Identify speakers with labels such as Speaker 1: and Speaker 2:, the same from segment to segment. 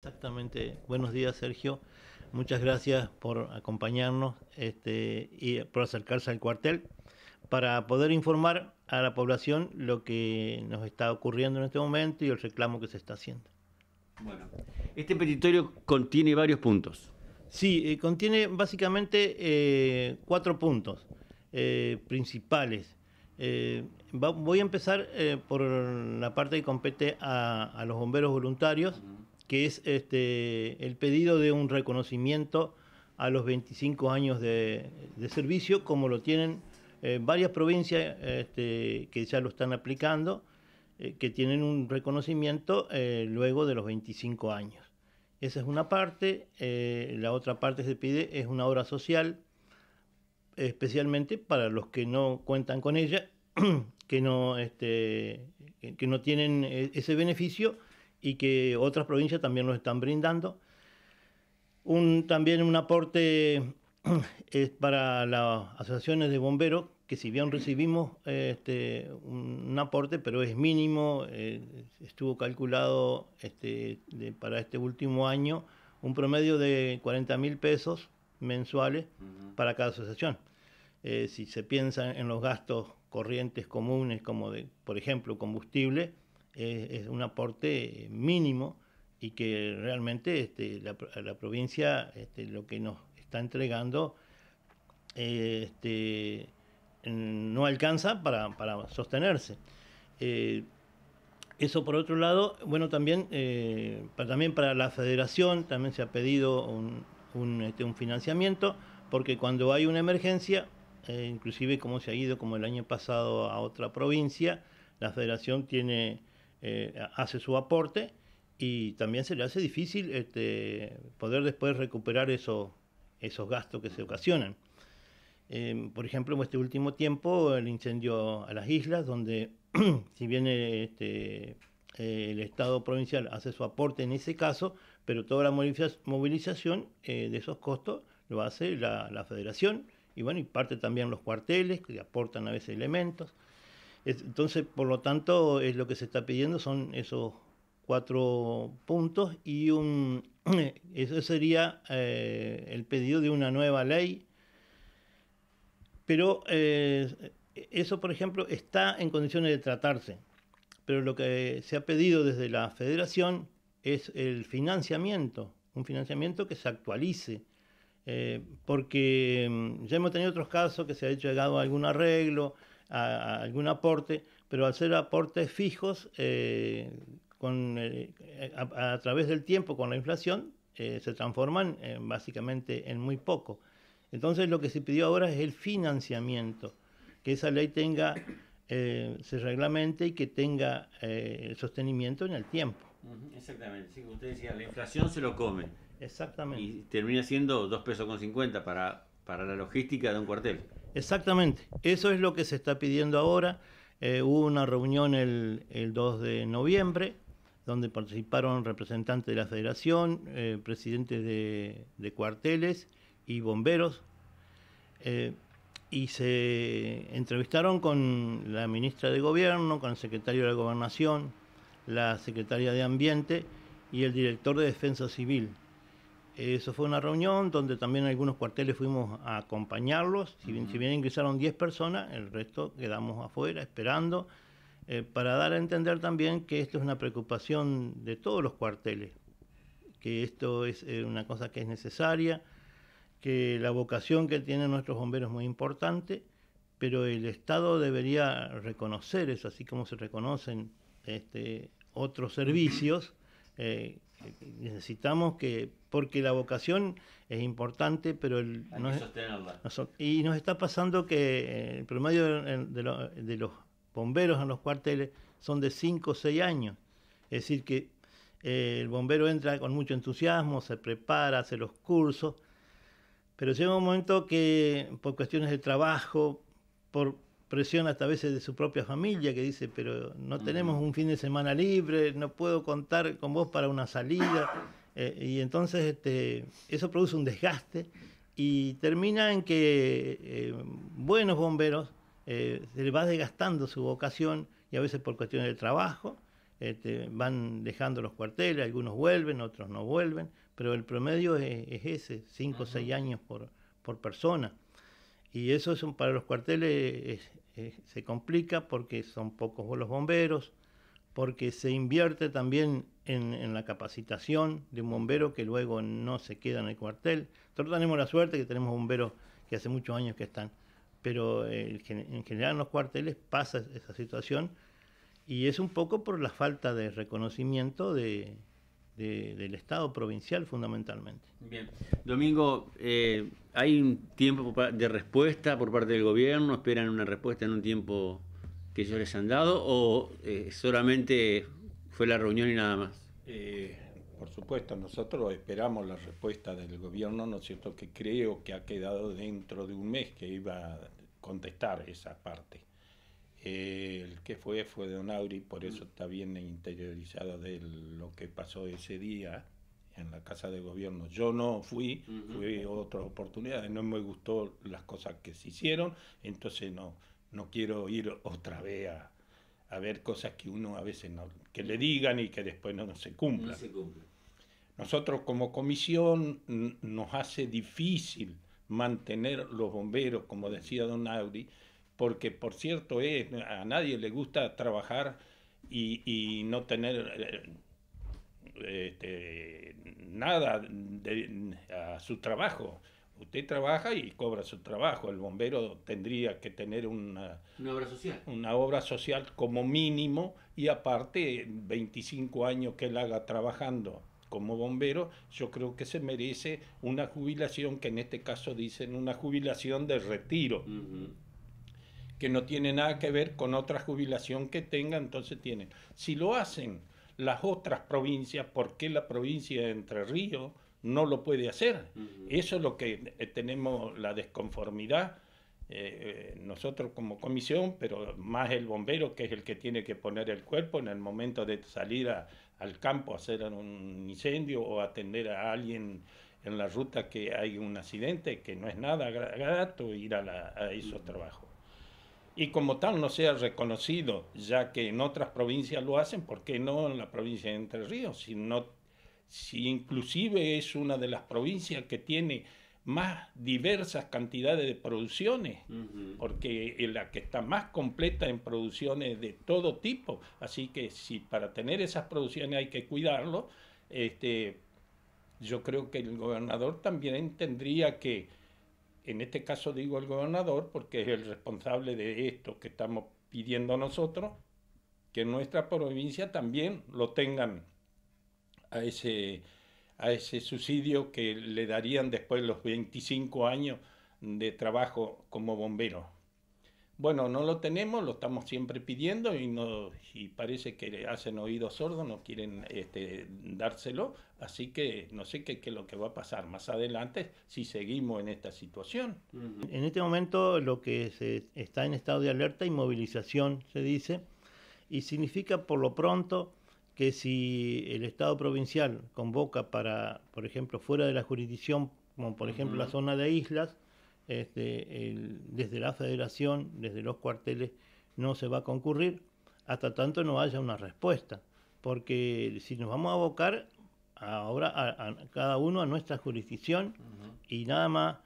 Speaker 1: Exactamente. Buenos días, Sergio. Muchas gracias por acompañarnos este, y por acercarse al cuartel para poder informar a la población lo que nos está ocurriendo en este momento y el reclamo que se está haciendo. Bueno, este petitorio contiene varios puntos. Sí, eh, contiene básicamente eh, cuatro puntos eh, principales. voy a empezar por la parte que compete a, los bomberos voluntarios que es este, el pedido de un reconocimiento a los 25 años de, servicio, como lo tienen eh, varias provincias este, que ya lo están aplicando, eh, que tienen un reconocimiento eh, luego de los 25 años. Esa es una parte. la otra parte se pide es una obra social, especialmente para los que no cuentan con ella, que no, este, que no tienen ese beneficio y que otras provincias también nos están brindando. también un aporte es para las asociaciones de bomberos, que si bien recibimos este, un, aporte, pero es mínimo, eh, estuvo calculado este, para este último año un promedio de 40 mil pesos mensuales para cada asociación. Eh, si se piensa en los gastos corrientes comunes, como por ejemplo, combustible, es, un aporte mínimo y que realmente este, la, provincia este, lo que nos está entregando este, no alcanza para, sostenerse. Eh, eso por otro lado, bueno, también, eh, para, también para la federación también se ha pedido un, financiamiento, porque cuando hay una emergencia, eh, inclusive como se ha ido como el año pasado a otra provincia, la federación tiene eh, hace su aporte y también se le hace difícil este, poder después recuperar esos gastos que se ocasionan. Em, por ejemplo, en este último tiempo, el incendio a las islas, donde si bien este, el Estado provincial hace su aporte en ese caso, pero toda la movilización eh, de esos costos lo hace la, la, federación y bueno, y parte también los cuarteles que aportan a veces elementos. Entonces, por lo tanto, es lo que se está pidiendo son esos cuatro puntos y un, eso sería eh, el pedido de una nueva ley. Pero eh, eso, por ejemplo, está en condiciones de tratarse. Pero lo que se ha pedido desde la federación es el financiamiento, un financiamiento que se actualice. Eh, porque mm, ya hemos tenido otros casos que se ha hecho llegado a algún arreglo, a, algún aporte, pero al ser aportes fijos, eh, eh, a, través del tiempo con la inflación, eh, se transforman básicamente en muy poco. Entonces lo que se pidió ahora es el financiamiento, que esa ley tenga, se reglamente y que tenga el sostenimiento en el tiempo.
Speaker 2: Exactamente, como usted decía, la
Speaker 1: inflación se lo come. Exactamente. Y termina siendo 2 pesos con 50 para, para la logística de un cuartel. Exactamente, eso es lo que se está pidiendo ahora. Eh, hubo una reunión el, el, 2 de noviembre donde participaron representantes de la federación, eh, presidentes de, cuarteles y bomberos. Eh, y se entrevistaron con la ministra de Gobierno, con el secretario de la Gobernación, la secretaria de Ambiente y el director de Defensa Civil. Eso fue una reunión donde también algunos cuarteles fuimos a acompañarlos. Si bien, ingresaron 10 personas, el resto quedamos afuera esperando, eh, para dar a entender también que esto es una preocupación de todos los cuarteles, que esto es eh, una cosa que es necesaria, que la vocación que tienen nuestros bomberos es muy importante, pero el Estado debería reconocer eso, así como se reconocen este, otros servicios. Eh, necesitamos que porque la vocación es importante, pero el, y nos está pasando que eh, el promedio de, los bomberos en los cuarteles son de 5 o 6 años. Es decir, que eh, el bombero entra con mucho entusiasmo, se prepara, hace los cursos, pero llega un momento que por cuestiones de trabajo, por presión hasta a veces de su propia familia que dice, pero no tenemos un fin de semana libre, no puedo contar con vos para una salida. Eh, y entonces este, eso produce un desgaste y termina en que eh, buenos bomberos eh, se les va desgastando su vocación y a veces por cuestiones de trabajo este, van dejando los cuarteles, algunos vuelven, otros no vuelven, pero el promedio es, ese, 5 o 6 años por, por persona. Y eso es para los cuarteles se complica porque son pocos los bomberos, porque se invierte también en, la capacitación de un bombero que luego no se queda en el cuartel. Nosotros tenemos la suerte que tenemos bomberos que hace muchos años que están, pero eh, en general en los cuarteles pasa esa situación y es un poco por la falta de reconocimiento del Estado provincial fundamentalmente. Bien, Domingo, eh, ¿hay un tiempo de respuesta por parte del gobierno? ¿Esperan una respuesta en un tiempo que ellos les han dado o eh, solamente fue la reunión y nada más?
Speaker 2: Eh, por supuesto, nosotros esperamos la respuesta del gobierno, ¿no es cierto?, que creo que ha quedado dentro de un mes que iba a contestar esa parte. Eh, el que fue fue Don Auri, por eso está bien interiorizado de lo que pasó ese día en la casa de gobierno. Yo no fui, fue otra oportunidad, no me gustó las cosas que se hicieron, entonces no, no quiero ir otra vez a, ver cosas que uno a veces no, que le digan y que después no, se cumplan. Nosotros como comisión nos hace difícil mantener los bomberos, como decía don Audi, porque por cierto es, a nadie le gusta trabajar y, no tener eh, este, nada de, a su trabajo usted trabaja y cobra su trabajo. El bombero tendría que tener una, obra social. como mínimo y aparte 25 años que él haga trabajando como bombero, yo creo que se merece una jubilación que en este caso dicen una jubilación de retiro. que no tiene nada que ver con otra jubilación que tenga, entonces tienen. Si lo hacen las otras provincias, ¿por qué la provincia de Entre Ríos, no lo puede hacer. Eso es lo que eh, tenemos la desconformidad. Eh, eh, nosotros como comisión, pero más el bombero, que es el que tiene que poner el cuerpo en el momento de salir al campo a hacer un incendio o atender a alguien en la ruta que hay un accidente, que no es nada grato ir a, a esos trabajos. Y como tal no sea reconocido, ya que en otras provincias lo hacen, ¿por qué no en la provincia de Entre Ríos? Si no si inclusive es una de las provincias que tiene más diversas cantidades de producciones, porque es la que está más completa en producciones de todo tipo. Así que si para tener esas producciones hay que cuidarlo, este, yo creo que el gobernador también tendría que, en este caso digo el gobernador, porque es el responsable de esto que estamos pidiendo nosotros, que nuestra provincia también lo tengan a ese, a ese subsidio que le darían después los 25 años de trabajo como bombero. Bueno, no lo tenemos, lo estamos siempre pidiendo y, no, parece que hacen oídos sordos, no quieren este, dárselo, así que no sé qué, es lo que va a pasar más adelante si seguimos en esta situación.
Speaker 1: En este momento lo que se está en estado de alerta y movilización, se dice, y significa por lo pronto que si el Estado provincial convoca para, por ejemplo, fuera de la jurisdicción, como por ejemplo la zona de islas, este, desde la federación, desde los cuarteles, no se va a concurrir hasta tanto no haya una respuesta. Porque si nos vamos a abocar ahora a, cada uno a nuestra jurisdicción y nada más,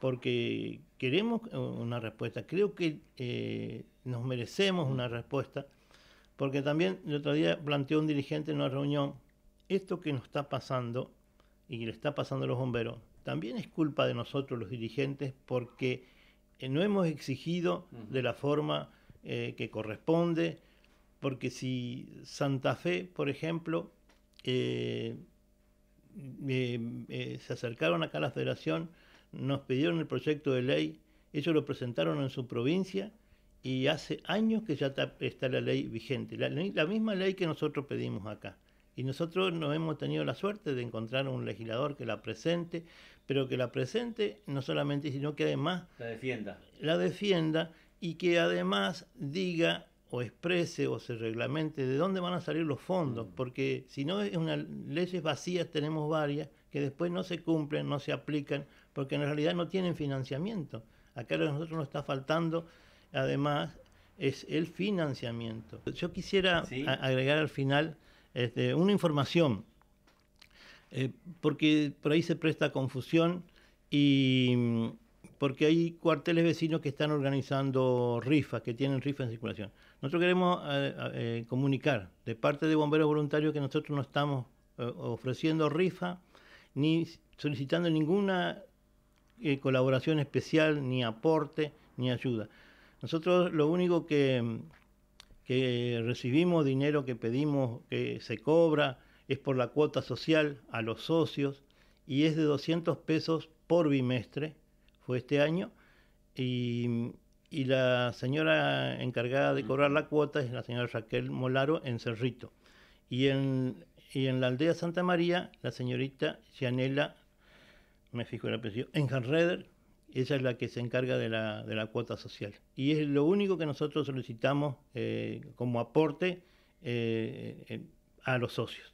Speaker 1: porque queremos eh, una respuesta. Creo que eh, nos merecemos una respuesta porque también el otro día planteó un dirigente en una reunión, esto que nos está pasando y le está pasando a los bomberos, también es culpa de nosotros los dirigentes porque eh, no hemos exigido de la forma eh, que corresponde, porque si Santa Fe, por ejemplo, eh, se acercaron acá a la federación, nos pidieron el proyecto de ley, ellos lo presentaron en su provincia, y hace años que ya está, la ley vigente, la, misma ley que nosotros pedimos acá. Y nosotros no hemos tenido la suerte de encontrar un legislador que la presente, pero que la presente no solamente, sino que además... La defienda. La defienda y que además diga o exprese o se reglamente de dónde van a salir los fondos, mm. porque si no es una leyes vacías tenemos varias que después no se cumplen, no se aplican, porque en realidad no tienen financiamiento. Acá a nosotros nos está faltando además es el financiamiento. Yo quisiera agregar al final este, una información, eh, porque por ahí se presta confusión y mm, porque hay cuarteles vecinos que están organizando rifas, que tienen rifas en circulación. Nosotros queremos eh, eh, comunicar de parte de bomberos voluntarios que nosotros no estamos ofreciendo rifa ni solicitando ninguna colaboración especial, ni aporte, ni ayuda. Nosotros lo único que, recibimos, dinero que pedimos, que se cobra, es por la cuota social a los socios y es de 200 pesos por bimestre, fue este año, y, la señora encargada de cobrar la cuota es la señora Raquel Molaro en Cerrito. Y en, la aldea Santa María, la señorita Gianela, me fijo el apellido, Janreder, ella es la que se encarga de la, cuota social. Y es lo único que nosotros solicitamos eh, como aporte eh, eh, a los socios.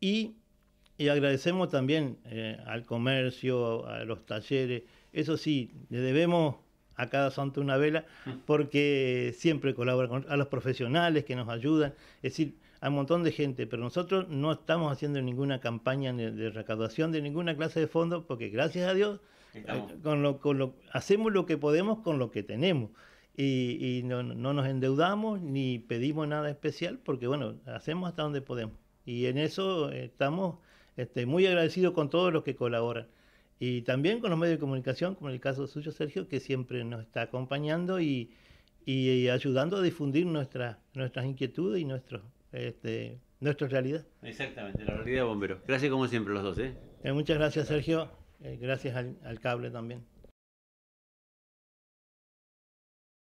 Speaker 1: Y, agradecemos también al comercio, a los talleres. Eso sí, le debemos a cada santo una vela, porque siempre colabora con, a los profesionales que nos ayudan, es decir, a un montón de gente, pero nosotros no estamos haciendo ninguna campaña de recaudación de ninguna clase de fondo, porque gracias a Dios con lo, con lo, hacemos lo que podemos con lo que tenemos. Y, no, no, nos endeudamos ni pedimos nada especial porque, bueno, hacemos hasta donde podemos. Y en eso estamos este, muy agradecidos con todos los que colaboran. Y también con los medios de comunicación, como en el caso suyo, Sergio, que siempre nos está acompañando y, ayudando a difundir nuestra, nuestras inquietudes y nuestros este, nuestra realidad. Exactamente, la realidad bombero. Gracias como siempre los dos. ¿eh? Eh, muchas gracias, Sergio. Eh, gracias al, cable también.